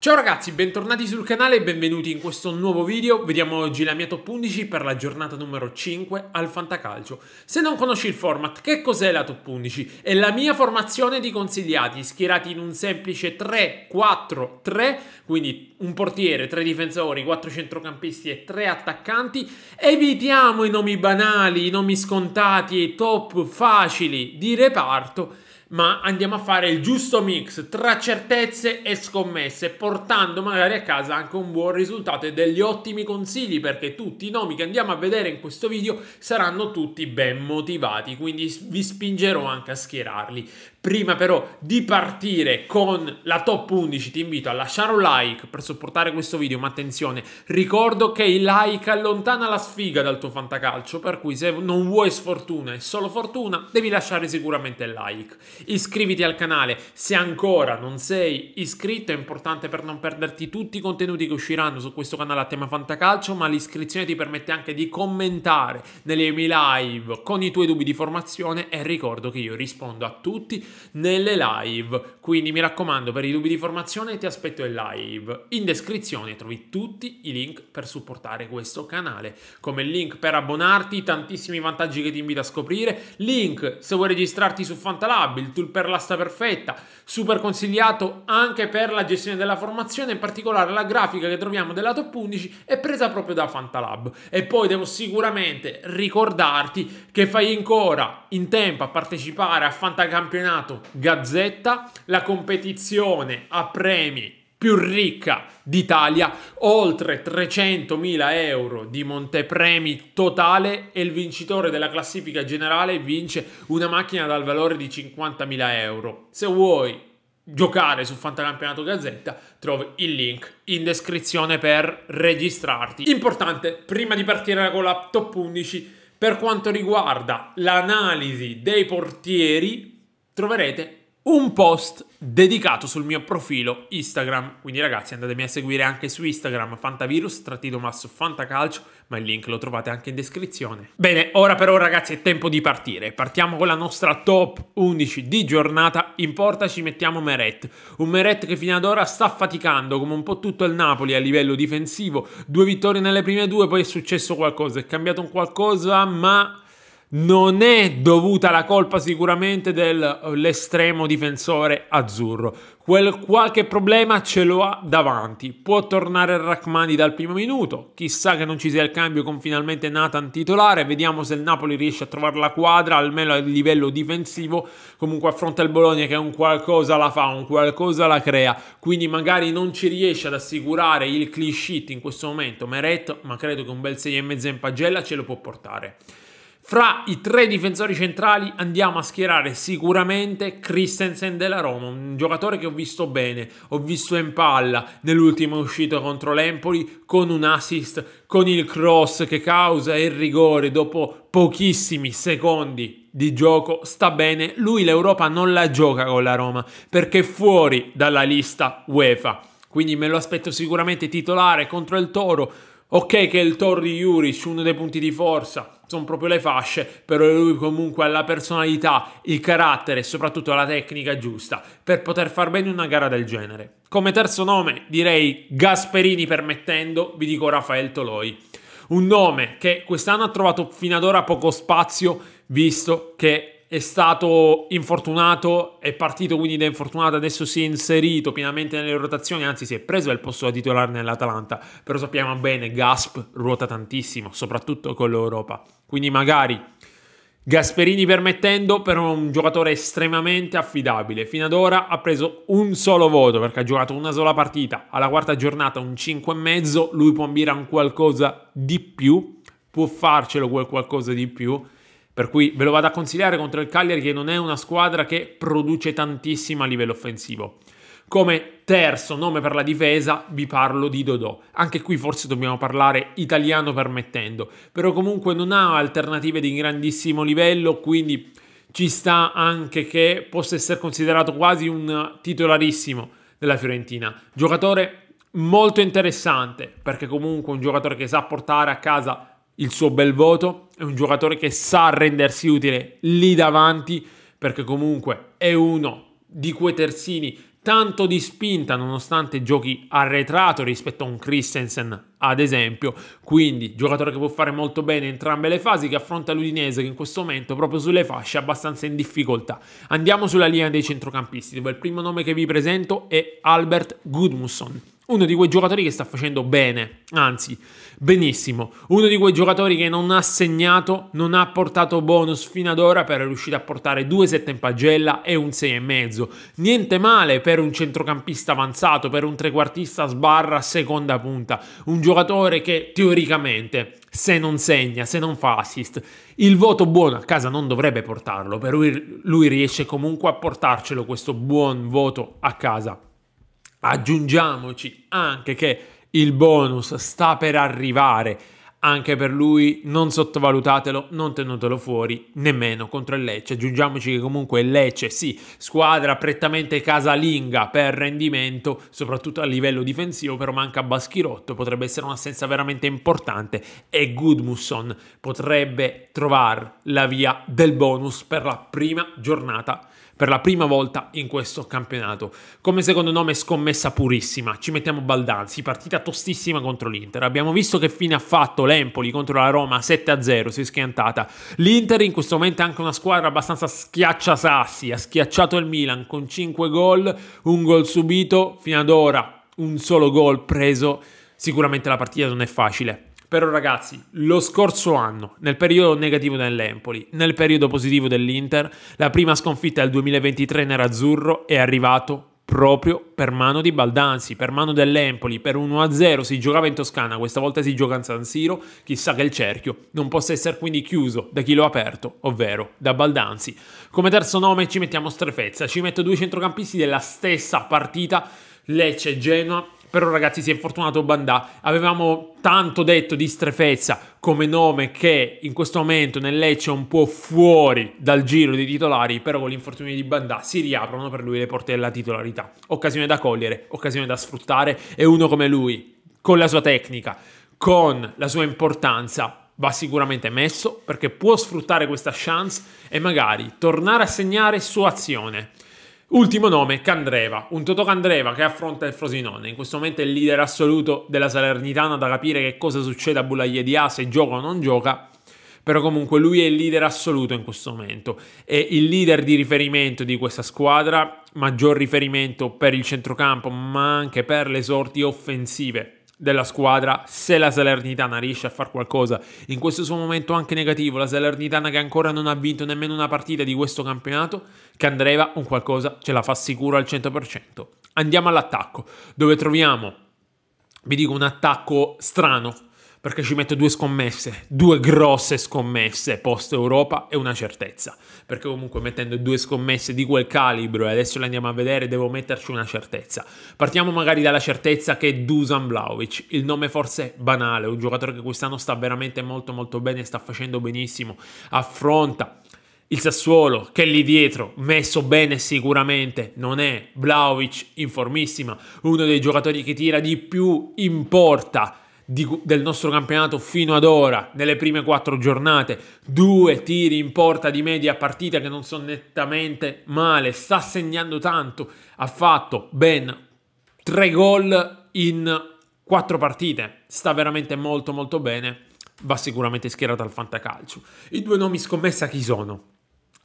Ciao ragazzi, bentornati sul canale e benvenuti in questo nuovo video. Vediamo oggi la mia top 11 per la giornata numero 5 al Fantacalcio. Se non conosci il format, che cos'è la top 11? È la mia formazione di consigliati, schierati in un semplice 3-4-3, quindi un portiere, 3 difensori, 4 centrocampisti e 3 attaccanti. Evitiamo i nomi banali, i nomi scontati e i top facili di reparto ma andiamo a fare il giusto mix tra certezze e scommesse, portando magari a casa anche un buon risultato e degli ottimi consigli, perché tutti i nomi che andiamo a vedere in questo video saranno tutti ben motivati, quindi vi spingerò anche a schierarli. Prima però di partire con la top 11 ti invito a lasciare un like per supportare questo video, ma attenzione, ricordo che il like allontana la sfiga dal tuo fantacalcio, per cui se non vuoi sfortuna e solo fortuna, devi lasciare sicuramente il like. Iscriviti al canale se ancora non sei iscritto, è importante per non perderti tutti i contenuti che usciranno su questo canale a tema fantacalcio, ma l'iscrizione ti permette anche di commentare nelle mie live con i tuoi dubbi di formazione e ricordo che io rispondo a tutti nelle live, quindi mi raccomando per i dubbi di formazione ti aspetto in live. In descrizione trovi tutti i link per supportare questo canale, come il link per abbonarti, tantissimi vantaggi che ti invito a scoprire, link se vuoi registrarti su Fantalab, il tool per l'asta perfetta, super consigliato anche per la gestione della formazione, in particolare la grafica che troviamo della top 11 è presa proprio da Fantalab. E poi devo sicuramente ricordarti che fai ancora in tempo a partecipare a Fantacampionato Gazzetta, la competizione a premi più ricca d'Italia, oltre 300.000 euro di montepremi totale e il vincitore della classifica generale vince una macchina dal valore di 50.000 euro. Se vuoi giocare su Fantacampionato Gazzetta trovi il link in descrizione per registrarti. Importante, prima di partire con la top 11, per quanto riguarda l'analisi dei portieri, troverete un post dedicato sul mio profilo Instagram. Quindi ragazzi andatemi a seguire anche su Instagram fantavirus trattino fantacalcio, ma il link lo trovate anche in descrizione. Bene, ora però ragazzi è tempo di partire. Partiamo con la nostra top 11 di giornata. In porta ci mettiamo Meret. Un Meret che fino ad ora sta faticando come un po' tutto il Napoli a livello difensivo. Due vittorie nelle prime due, poi è successo qualcosa, è cambiato un qualcosa, ma non è dovuta la colpa sicuramente dell'estremo eh, difensore azzurro. Quel qualche problema ce lo ha davanti. Può tornare Rachmani dal primo minuto. Chissà che non ci sia il cambio con finalmente Nathan titolare. Vediamo se il Napoli riesce a trovare la quadra, almeno a livello difensivo. Comunque affronta il Bologna che un qualcosa la fa, un qualcosa la crea. Quindi magari non ci riesce ad assicurare il clean sheet in questo momento Meret, ma credo che un bel 6,5 in pagella ce lo può portare. Fra i tre difensori centrali andiamo a schierare sicuramente Christensen della Roma, un giocatore che ho visto bene, ho visto in palla nell'ultima uscita contro l'Empoli con un assist, con il cross che causa il rigore dopo pochissimi secondi di gioco, sta bene, lui l'Europa non la gioca con la Roma perché è fuori dalla lista UEFA, quindi me lo aspetto sicuramente titolare contro il Toro, ok che il Toro di Juric uno dei punti di forza sono proprio le fasce, però lui comunque ha la personalità, il carattere e soprattutto la tecnica giusta per poter far bene una gara del genere. Come terzo nome direi Gasperini permettendo, vi dico Rafael Toloi. Un nome che quest'anno ha trovato fino ad ora poco spazio, visto che è stato infortunato, è partito quindi da infortunato, adesso si è inserito pienamente nelle rotazioni, anzi si è preso il posto da titolare nell'Atalanta, però sappiamo bene, Gasp ruota tantissimo, soprattutto con l'Europa. Quindi magari Gasperini permettendo per un giocatore estremamente affidabile. Fino ad ora ha preso un solo voto perché ha giocato una sola partita. Alla quarta giornata un 5,5. Lui può ambire a un qualcosa di più. Può farcelo quel qualcosa di più. Per cui ve lo vado a consigliare contro il Cagliari che non è una squadra che produce tantissimo a livello offensivo. Come terzo nome per la difesa vi parlo di Dodò. Anche qui forse dobbiamo parlare italiano permettendo, però comunque non ha alternative di grandissimo livello, quindi ci sta anche che possa essere considerato quasi un titolarissimo della Fiorentina. Giocatore molto interessante, perché comunque un giocatore che sa portare a casa il suo bel voto, è un giocatore che sa rendersi utile lì davanti, perché comunque è uno di quei terzini tanto di spinta nonostante giochi arretrato rispetto a un Christensen ad esempio. Quindi giocatore che può fare molto bene entrambe le fasi, che affronta l'Udinese che in questo momento proprio sulle fasce è abbastanza in difficoltà. Andiamo sulla linea dei centrocampisti, dove il primo nome che vi presento è Albert Gudmusson. Uno di quei giocatori che sta facendo bene, anzi benissimo, uno di quei giocatori che non ha segnato, non ha portato bonus fino ad ora, per riuscire a portare due sette in pagella e un sei e mezzo. Niente male per un centrocampista avanzato, per un trequartista sbarra seconda punta, un giocatore che teoricamente se non segna, se non fa assist, il voto buono a casa non dovrebbe portarlo, per lui, lui riesce comunque a portarcelo questo buon voto a casa. Aggiungiamoci anche che il bonus sta per arrivare anche per lui non sottovalutatelo, non tenutelo fuori nemmeno contro il Lecce. Aggiungiamoci che comunque il Lecce, sì, squadra prettamente casalinga per rendimento, soprattutto a livello difensivo, però manca Baschirotto, potrebbe essere un'assenza veramente importante e Gudmusson potrebbe trovare la via del bonus per la prima giornata per la prima volta in questo campionato. Come secondo nome scommessa purissima, ci mettiamo Baldanzi, partita tostissima contro l'Inter. Abbiamo visto che fine ha fatto l'Empoli contro la Roma 7-0, si è schiantata. L'Inter in questo momento è anche una squadra abbastanza schiaccia sassi, ha schiacciato il Milan con 5 gol, un gol subito, fino ad ora un solo gol preso. Sicuramente la partita non è facile, però ragazzi, lo scorso anno, nel periodo negativo dell'Empoli, nel periodo positivo dell'Inter, la prima sconfitta del 2023 nerazzurro è arrivato proprio per mano di Baldanzi, per mano dell'Empoli, per 1-0 si giocava in Toscana, questa volta si gioca in San Siro, chissà che il cerchio non possa essere quindi chiuso da chi lo ha aperto, ovvero da Baldanzi. Come terzo nome ci mettiamo Strefezza, ci metto due centrocampisti della stessa partita, Lecce e Genoa, però ragazzi si è fortunato Bandà, avevamo tanto detto di strefezza come nome che in questo momento nel Lecce è un po' fuori dal giro dei titolari, però con l'infortunio di Bandà si riaprono per lui le porte della titolarità. Occasione da cogliere, occasione da sfruttare e uno come lui, con la sua tecnica, con la sua importanza, va sicuramente messo perché può sfruttare questa chance e magari tornare a segnare su azione. Ultimo nome, Candreva, un Totò Candreva che affronta il Frosinone, in questo momento è il leader assoluto della Salernitana da capire che cosa succede a Bulaglie di A, se gioca o non gioca, però comunque lui è il leader assoluto in questo momento, è il leader di riferimento di questa squadra, maggior riferimento per il centrocampo ma anche per le sorti offensive della squadra se la Salernitana riesce a fare qualcosa in questo suo momento anche negativo la Salernitana che ancora non ha vinto nemmeno una partita di questo campionato che Andreva un qualcosa ce la fa sicuro al 100% andiamo all'attacco dove troviamo vi dico un attacco strano perché ci metto due scommesse, due grosse scommesse post Europa e una certezza, perché comunque mettendo due scommesse di quel calibro e adesso le andiamo a vedere devo metterci una certezza. Partiamo magari dalla certezza che è Dusan Vlaovic, il nome forse banale, un giocatore che quest'anno sta veramente molto molto bene, sta facendo benissimo, affronta il Sassuolo che lì dietro, messo bene sicuramente, non è in formissima, uno dei giocatori che tira di più in porta di, del nostro campionato fino ad ora, nelle prime quattro giornate, due tiri in porta di media partita che non sono nettamente male, sta segnando tanto, ha fatto ben tre gol in quattro partite, sta veramente molto molto bene, va sicuramente schierato al fantacalcio. I due nomi scommessa chi sono?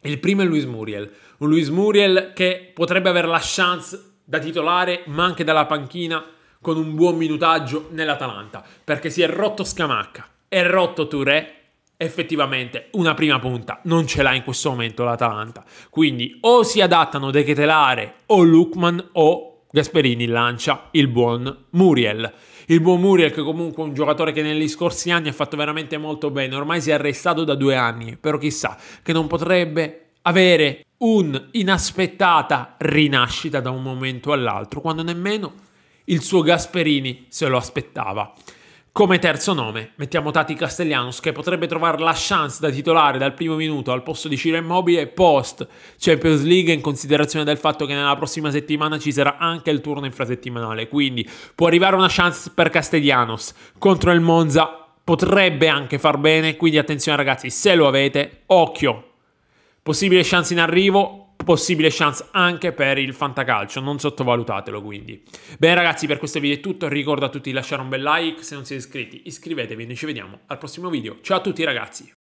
Il primo è Luis Muriel, un Luis Muriel che potrebbe avere la chance da titolare ma anche dalla panchina con un buon minutaggio nell'Atalanta, perché si è rotto Scamacca, è rotto Touré, effettivamente una prima punta non ce l'ha in questo momento l'Atalanta. Quindi o si adattano De Ketelare o Lukman o Gasperini lancia il buon Muriel. Il buon Muriel che comunque è un giocatore che negli scorsi anni ha fatto veramente molto bene, ormai si è arrestato da due anni, però chissà che non potrebbe avere un'inaspettata rinascita da un momento all'altro, quando nemmeno il suo Gasperini se lo aspettava. Come terzo nome mettiamo Tati Castellanos che potrebbe trovare la chance da titolare dal primo minuto al posto di Ciro Immobile post Champions League in considerazione del fatto che nella prossima settimana ci sarà anche il turno infrasettimanale, quindi può arrivare una chance per Castellanos contro il Monza, potrebbe anche far bene, quindi attenzione ragazzi, se lo avete, occhio. Possibile chance in arrivo, possibile chance anche per il fantacalcio, non sottovalutatelo quindi. Bene ragazzi, per questo video è tutto, ricordo a tutti di lasciare un bel like, se non siete iscritti iscrivetevi, noi ci vediamo al prossimo video. Ciao a tutti ragazzi!